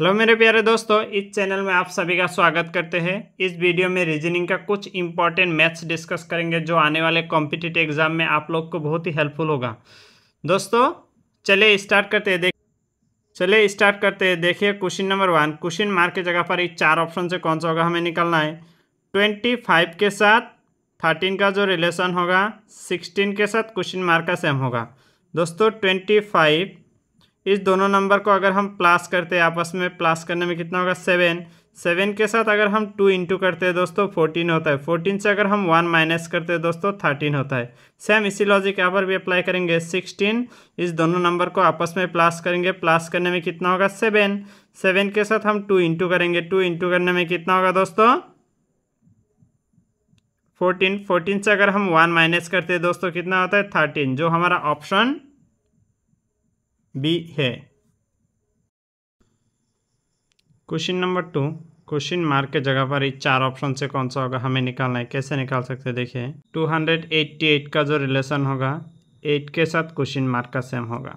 hello मेरे प्यारे दोस्तों इस चैनल में आप सभी का स्वागत करते हैं इस वीडियो में रीजनिंग का कुछ इंपॉर्टेंट मैथ्स डिस्कस करेंगे जो आने वाले कॉम्पिटिटिव एग्जाम में आप लोग को बहुत ही हेल्पफुल होगा दोस्तों चलिए स्टार्ट करते हैं देख चलिए स्टार्ट करते हैं देखिए question number one question mark की जगह पर इस चार ऑप्शन से कौन सा होगा हमें निकलना है ट्वेंटी फाइव के साथ थर्टीन का जो रिलेशन होगा सिक्सटीन के साथ क्वेश्चन मार्क का सेम होगा दोस्तों ट्वेंटी फाइव इस दोनों नंबर को अगर हम प्लस करते हैं आपस में प्लस करने में कितना होगा सेवन सेवन के साथ अगर हम टू इंटू करते हैं दोस्तों फोर्टीन होता है फोर्टीन से अगर हम वन माइनस करते हैं दोस्तों थर्टीन होता है सेम इसी लॉजिक यहाँ पर भी अप्लाई करेंगे सिक्सटीन इस दोनों नंबर को आपस में प्लस करेंगे प्लस करने में कितना होगा सेवन सेवन के साथ हम टू इंटू करेंगे टू इंटू करने में कितना होगा दोस्तों फोर्टीन फोर्टीन से अगर हम वन माइनस करते हैं दोस्तों कितना होता है थर्टीन जो हमारा ऑप्शन बी है question number two question mark के जगह पर चार ऑप्शन से कौन सा होगा हमें निकालना है कैसे निकाल सकते देखिए 288 का जो रिलेशन होगा 8 के साथ क्वेश्चन मार्क का सेम होगा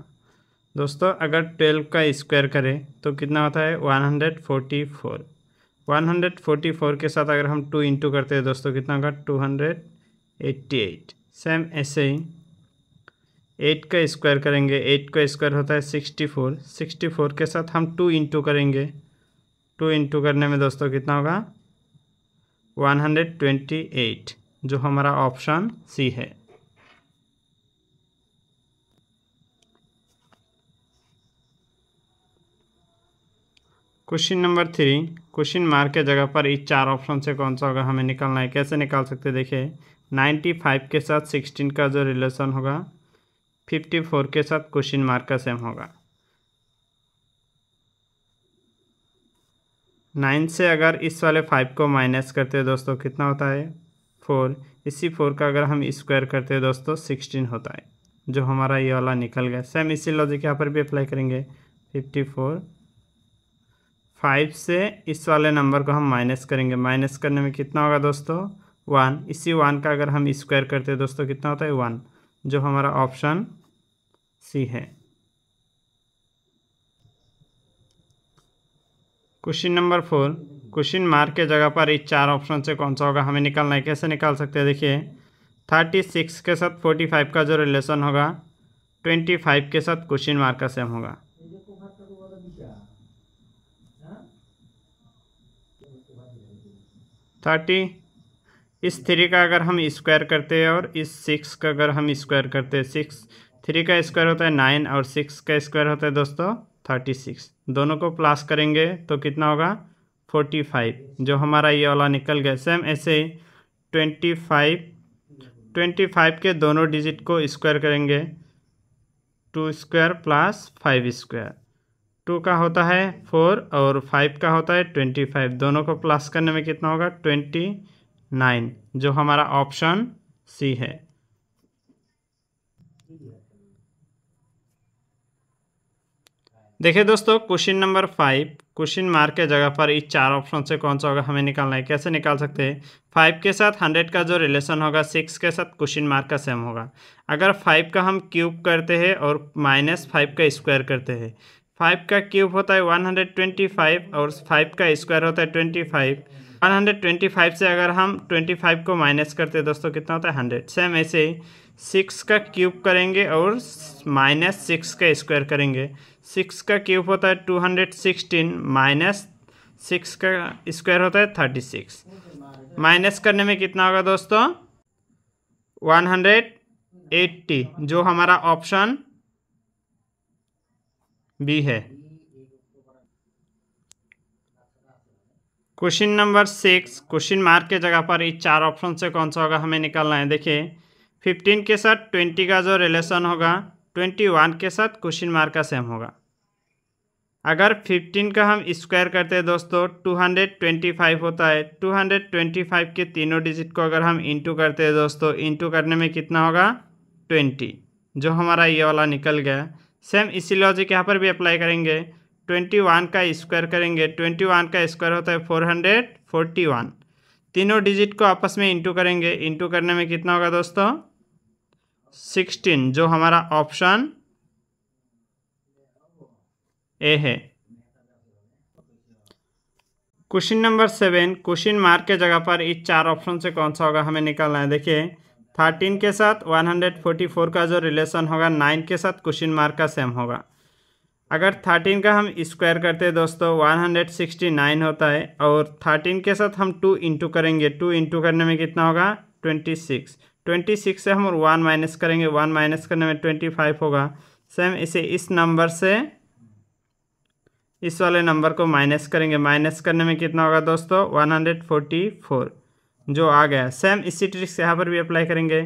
दोस्तों अगर 12 का स्क्वायर करें तो कितना होता है 144 144 के साथ अगर हम 2 इंटू करते हैं दोस्तों कितना होगा 288 सेम ऐसे ही एट का स्क्वायर करेंगे एट का स्क्वायर होता है सिक्सटी फोर सिक्सटी फोर के साथ हम टू इंटू करेंगे टू इंटू करने में दोस्तों कितना होगा वन हंड्रेड ट्वेंटी एट जो हमारा ऑप्शन सी है question number three question mark के जगह पर इस चार ऑप्शन से कौन सा होगा हमें निकालना है कैसे निकाल सकते देखिए नाइन्टी फाइव के साथ सिक्सटीन का जो रिलेशन होगा फिफ्टी फोर के साथ क्वेश्चन मार्क का सेम होगा नाइन से अगर इस वाले फाइव को माइनस करते हैं दोस्तों कितना होता है फोर इसी फोर का अगर हम स्क्वायर करते हैं दोस्तों सिक्सटीन होता है जो हमारा ये वाला निकल गया सेम इसी लॉजिक यहाँ पर भी अप्लाई करेंगे फिफ्टी फोर फाइव से इस वाले नंबर को हम माइनस करेंगे माइनस करने में कितना होगा दोस्तों वन इसी वन का अगर हम स्क्वायर करते हैं दोस्तों कितना होता है वन जो हमारा ऑप्शन सी है question number four question mark के जगह पर इस चार ऑप्शन से कौन सा होगा हमें निकालना है कैसे निकाल सकते हैं देखिए थर्टी सिक्स के साथ फोर्टी फाइव का जो रिलेशन होगा ट्वेंटी फाइव के साथ क्वेश्चन मार्क का सेम होगा थर्टी इस थ्री का अगर हम स्क्वायर करते हैं और इस सिक्स का अगर हम स्क्वायर करते हैं सिक्स थ्री का स्क्वायर होता है नाइन और सिक्स का स्क्वायर होता है दोस्तों थर्टी सिक्स दोनों को प्लस करेंगे तो कितना होगा फोर्टी फाइव जो हमारा ये वाला निकल गया सेम ऐसे ही ट्वेंटी फाइव ट्वेंटी फाइव के दोनों डिजिट को स्क्वायर करेंगे two square plus five square two का होता है फोर और फाइव का होता है ट्वेंटी फाइव दोनों को प्लस करने में कितना होगा ट्वेंटी नाइन जो हमारा ऑप्शन सी है देखिए दोस्तों question number five question mark के जगह पर इस चार ऑप्शन से कौन सा होगा हमें निकालना है कैसे निकाल सकते हैं फाइव के साथ हंड्रेड का जो रिलेशन होगा सिक्स के साथ क्वेश्चन मार्क का सेम होगा अगर फाइव का हम क्यूब करते हैं और माइनस फाइव का स्क्वायर करते हैं फाइव का क्यूब होता है वन हंड्रेड ट्वेंटी फाइव और फाइव का स्क्वायर होता है twenty five one hundred twenty five से अगर हम ट्वेंटी फाइव को माइनस करते हैं दोस्तों कितना होता है हंड्रेड सेम ऐसे ही सिक्स का क्यूब करेंगे और माइनस सिक्स का स्क्वायर करेंगे सिक्स का क्यूब होता है two hundred sixteen minus six का स्क्वायर होता है थर्टी सिक्स माइनस करने में कितना होगा दोस्तों वन हंड्रेड एट्टी जो हमारा ऑप्शन बी है question number six question mark के जगह पर इस चार ऑप्शन से कौन सा होगा हमें निकालना है देखिए फिफ्टीन के साथ ट्वेंटी का जो रिलेशन होगा ट्वेंटी वन के साथ क्वेश्चन मार्क का सेम होगा अगर फिफ्टीन का हम स्क्वायर करते हैं दोस्तों टू हंड्रेड ट्वेंटी फाइव होता है टू हंड्रेड ट्वेंटी फाइव के तीनों डिजिट को अगर हम इंटू करते हैं दोस्तों इंटू करने में कितना होगा ट्वेंटी जो हमारा ये वाला निकल गया सेम इसी लॉजिक यहाँ पर भी अप्लाई करेंगे ट्वेंटी वन का स्क्वायर करेंगे ट्वेंटी वन का स्क्वायर होता है फोर हंड्रेड फोर्टी वन तीनों डिजिट को आपस में इंटू करेंगे इंटू करने में कितना होगा दोस्तों सिक्सटीन जो हमारा ऑप्शन ए है question number seven question mark के जगह पर इस चार ऑप्शन से कौन सा होगा हमें निकालना है देखिए थर्टीन के साथ वन हंड्रेड फोर्टी फोर का जो रिलेशन होगा नाइन के साथ क्वेश्चन मार्क का सेम होगा अगर थर्टीन का हम स्क्वायर करते हैं दोस्तों वन हंड्रेड सिक्सटी नाइन होता है और थर्टीन के साथ हम टू इंटू करेंगे टू इंटू करने में कितना होगा ट्वेंटी सिक्स ट्वेंटी सिक्स से हम वन माइनस करेंगे वन माइनस करने में ट्वेंटी फाइव होगा सेम इसे इस नंबर से इस वाले नंबर को माइनस करेंगे माइनस करने में कितना होगा दोस्तों वन हंड्रेड फोर्टी फोर जो आ गया सेम इसी ट्रिक्स यहाँ पर भी अप्लाई करेंगे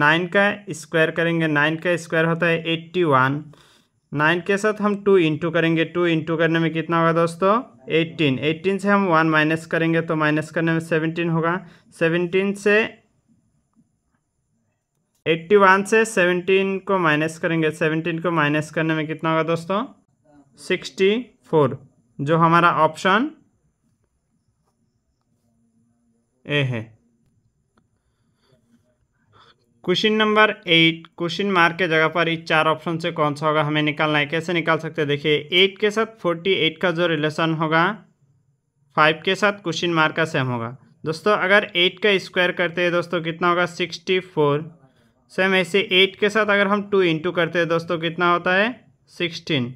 नाइन का स्क्वायर करेंगे नाइन का स्क्वायर होता है एट्टी वन नाइन के साथ हम टू इंटू करेंगे टू इंटू करने में कितना होगा दोस्तों एट्टीन एट्टीन से हम वन माइनस करेंगे तो माइनस करने में सेवनटीन होगा सेवनटीन से एट्टी वन से सेवनटीन को माइनस करेंगे सेवनटीन को माइनस करने में कितना होगा दोस्तों सिक्सटी फोर जो हमारा ऑप्शन ए है question number eight question mark के जगह पर इस चार ऑप्शन से कौन सा होगा हमें निकालना है कैसे निकाल सकते हैं देखिए एट के साथ फोर्टी एट का जो रिलेशन होगा फाइव के साथ क्वेश्चन मार्क का सेम होगा दोस्तों अगर एट का स्क्वायर करते हैं दोस्तों कितना होगा सिक्सटी फोर सेम ऐसे एट के साथ अगर हम टू इंटू करते हैं दोस्तों कितना होता है सिक्सटीन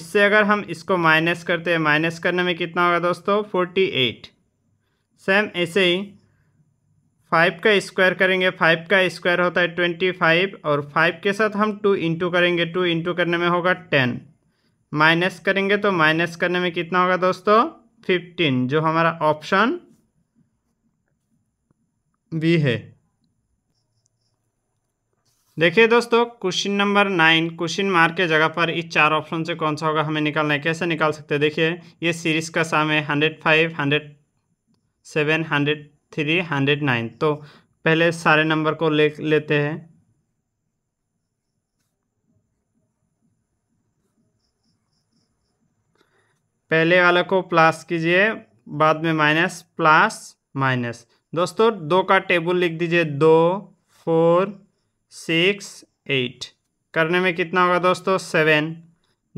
इससे अगर हम इसको माइनस करते हैं माइनस करने में कितना होगा दोस्तों फोर्टी एट सेम ऐसे ही फाइव का स्क्वायर करेंगे फाइव का स्क्वायर होता है ट्वेंटी फाइव और फाइव के साथ हम टू इंटू करेंगे टू इंटू करने में होगा टेन माइनस करेंगे तो माइनस करने में कितना होगा दोस्तों फिफ्टीन जो हमारा ऑप्शन बी है देखिए दोस्तों question number nine question mark के जगह पर इस चार ऑप्शन से कौन सा होगा हमें निकालना है कैसे निकाल सकते हैं देखिए ये सीरीज का सामने hundred five hundred seven hundred three hundred nine तो पहले सारे नंबर को ले लेते हैं पहले वाला को प्लस कीजिए बाद में माइनस प्लस माइनस दोस्तों दो का टेबल लिख दीजिए दो फोर सिक्स एट करने में कितना होगा दोस्तों सेवन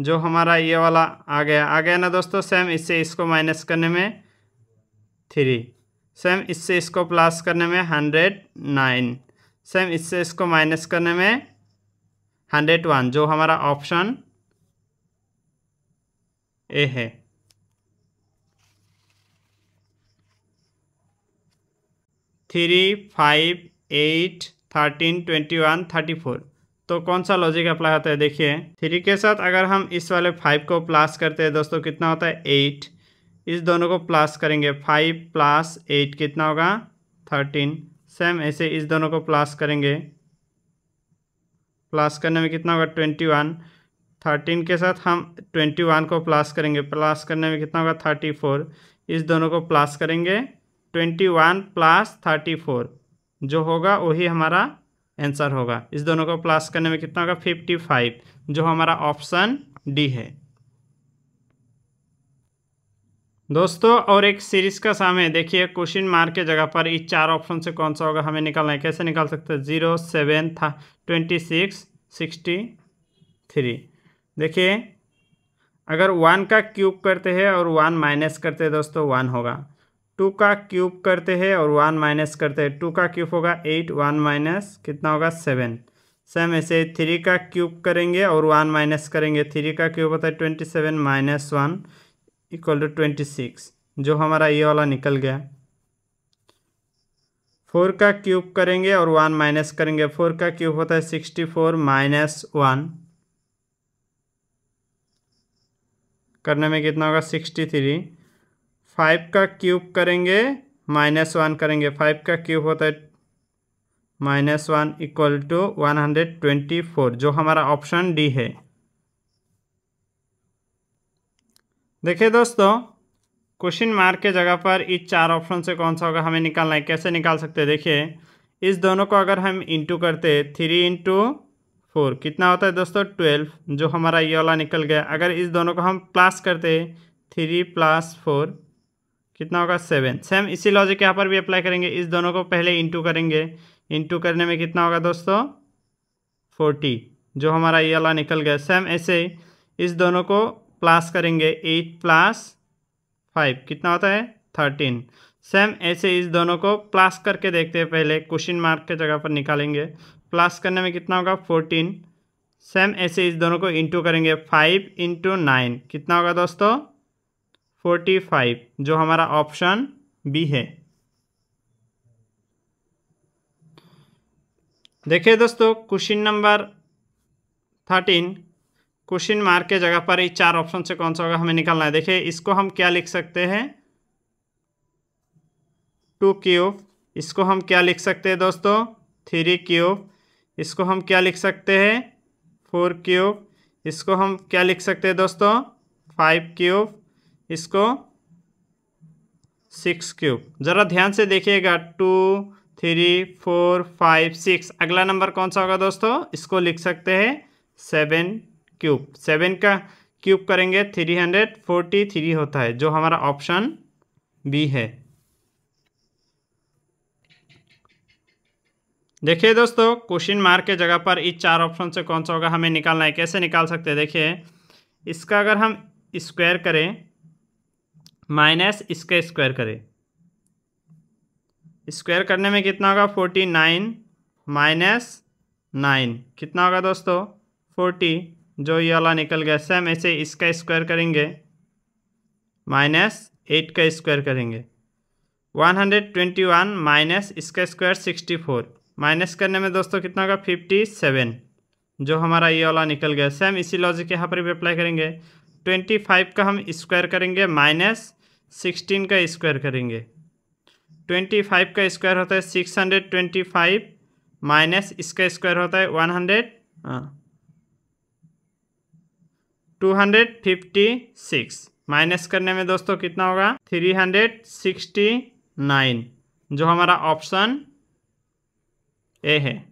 जो हमारा ये वाला आ गया आ गया ना दोस्तों सेम इससे इसको माइनस करने में थ्री सेम इससे इसको प्लस करने में हंड्रेड नाइन सेम इससे इसको माइनस करने में हंड्रेड वन जो हमारा ऑप्शन ए है three five eight thirteen twenty one thirty four तो कौन सा लॉजिक अप्लाई होता है देखिए थ्री के साथ अगर हम इस वाले फाइव को प्लस करते हैं दोस्तों कितना होता है एट इस दोनों को प्लस करेंगे फाइव प्लस एट कितना होगा थर्टीन सेम ऐसे इस दोनों को प्लस करेंगे प्लस करने में कितना होगा ट्वेंटी वन थर्टीन के साथ हम ट्वेंटी वन को प्लस करेंगे प्लस करने में कितना होगा थर्टी फोर इस दोनों को प्लस करेंगे twenty one plus thirty four जो होगा वही हमारा आंसर होगा इस दोनों को प्लस करने में कितना होगा फिफ्टी फाइव जो हमारा ऑप्शन डी है दोस्तों और एक सीरीज का सामने देखिए क्वेश्चन मार्क के जगह पर इस चार ऑप्शन से कौन सा होगा हमें निकालना है कैसे निकाल सकते हैं जीरो सेवन था ट्वेंटी सिक्स सिक्सटी थ्री देखिए अगर वन का क्यूब करते हैं और वन माइनस करते हैं दोस्तों वन होगा टू का क्यूब करते हैं और वन माइनस करते हैं टू का क्यूब होगा एट वन माइनस कितना होगा सेवन सेम ऐसे थ्री का क्यूब करेंगे और वन माइनस करेंगे थ्री का क्यूब होता है twenty seven minus one equal to twenty six जो हमारा ये वाला निकल गया फोर का क्यूब करेंगे और वन माइनस करेंगे फोर का क्यूब होता है सिक्सटी फोर माइनस वन करने में कितना होगा सिक्सटी थ्री फाइव का क्यूब करेंगे माइनस वन करेंगे फाइव का क्यूब होता है minus one equal to one hundred twenty four जो हमारा ऑप्शन डी है देखिए दोस्तों क्वेश्चन मार्क के जगह पर इस चार ऑप्शन से कौन सा होगा हमें निकालना है कैसे निकाल सकते हैं देखिए इस दोनों को अगर हम इंटू करते थ्री इंटू फोर कितना होता है दोस्तों ट्वेल्व जो हमारा ये वाला निकल गया अगर इस दोनों को हम प्लस करते थ्री प्लस फोर कितना होगा सेवन सेम इसी लॉजिक यहाँ पर भी अप्लाई करेंगे इस दोनों को पहले इंटू करेंगे इंटू करने में कितना होगा दोस्तों फोर्टी जो हमारा ये वाला निकल गया सेम ऐसे इस दोनों को प्लस करेंगे एट प्लस फाइव कितना होता है थर्टीन सेम ऐसे इस दोनों को प्लस करके देखते हैं पहले क्वेश्चन मार्क के जगह पर निकालेंगे प्लस करने में कितना होगा फोर्टीन सेम ऐसे इस दोनों को इंटू करेंगे फाइव इंटू नाइन कितना होगा दोस्तों फोर्टी फाइव जो हमारा ऑप्शन बी है देखिए दोस्तों question number thirteen question mark के जगह पर इस चार ऑप्शन से कौन सा होगा हमें निकालना है देखिए इसको हम क्या लिख सकते हैं टू क्यूब इसको हम क्या लिख सकते हैं दोस्तों थ्री क्यूब इसको हम क्या लिख सकते हैं फोर क्यूब इसको हम क्या लिख सकते हैं दोस्तों फाइव क्यूब इसको सिक्स क्यूब ज़रा ध्यान से देखिएगा two three four five six अगला नंबर कौन सा होगा दोस्तों इसको लिख सकते हैं सेवन क्यूब सेवन का क्यूब करेंगे थ्री हंड्रेड फोर्टी थ्री होता है जो हमारा ऑप्शन बी है देखिए दोस्तों क्वेश्चन मार्क के जगह पर इस चार ऑप्शन से कौन सा होगा हमें निकालना है कैसे निकाल सकते हैं देखिए इसका अगर हम स्क्वायर करें माइनस इसका स्क्वायर करें स्क्वायर करने में कितना होगा फोर्टी नाइन माइनस नाइन कितना होगा दोस्तों फोर्टी जो ये वाला निकल गया सेम ऐसे इसका स्क्वायर करेंगे माइनस एट का स्क्वायर करेंगे one hundred twenty one minus इसका स्क्वायर सिक्सटी फोर माइनस करने में दोस्तों कितना होगा फिफ्टी सेवन जो हमारा ये वाला निकल गया सेम इसी लॉजिक यहाँ पर भी अप्लाई करेंगे ट्वेंटी फाइव का हम स्क्वायर करेंगे माइनस सिक्सटीन का स्क्वायर करेंगे ट्वेंटी फाइव का स्क्वायर होता है six hundred twenty five minus इसका स्क्वायर होता है वन हंड्रेड हाँ two hundred fifty six minus करने में दोस्तों कितना होगा थ्री हंड्रेड सिक्सटी नाइन जो हमारा ऑप्शन ए है